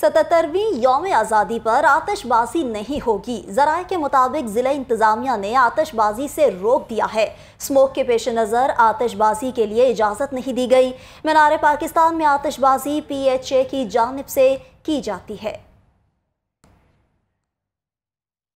सतहत्तरवीं योम आज़ादी पर आतशबाजी नहीं होगी जराये के मुताबिक ज़िला इंतज़ामिया ने आतशबाजी से रोक दिया है स्मोक के पेश नज़र आतशबाजी के लिए इजाज़त नहीं दी गई मीनार पाकिस्तान में आतशबाजी पी एच ए की जानब से की जाती है